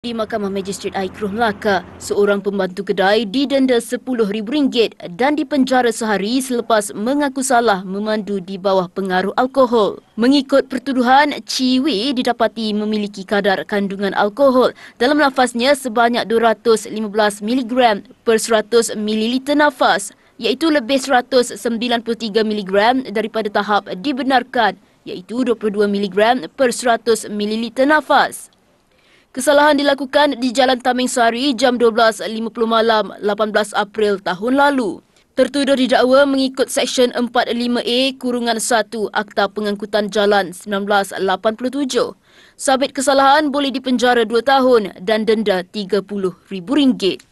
Di Mahkamah Magistrate Aikruh Melaka, seorang pembantu kedai didenda rm ringgit dan dipenjara sehari selepas mengaku salah memandu di bawah pengaruh alkohol. Mengikut pertuduhan, Chi Wei didapati memiliki kadar kandungan alkohol dalam nafasnya sebanyak 215 mg per 100 ml nafas iaitu lebih 193 mg daripada tahap dibenarkan iaitu 22 mg per 100 ml nafas. Kesalahan dilakukan di Jalan Taming Sari jam 12.50 malam 18 April tahun lalu. Tertuduh didakwa mengikut Seksyen 45A Kurungan 1 Akta Pengangkutan Jalan 1987. Sabit kesalahan boleh dipenjara 2 tahun dan denda RM30,000.